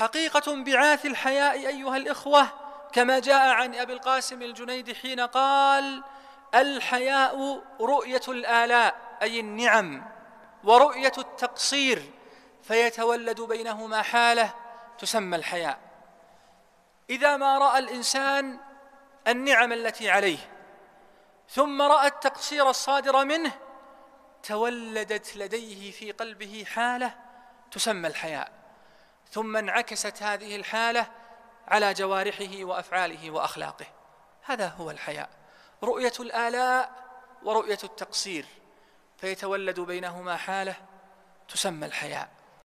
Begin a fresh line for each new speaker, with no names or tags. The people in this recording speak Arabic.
حقيقة انبعاث الحياء أيها الإخوة كما جاء عن أبي القاسم الجنيد حين قال الحياء رؤية الآلاء أي النعم ورؤية التقصير فيتولد بينهما حالة تسمى الحياء إذا ما رأى الإنسان النعم التي عليه ثم رأى التقصير الصادر منه تولدت لديه في قلبه حالة تسمى الحياء ثم انعكست هذه الحالة على جوارحه وأفعاله وأخلاقه هذا هو الحياء رؤية الآلاء ورؤية التقصير فيتولد بينهما حالة
تسمى الحياء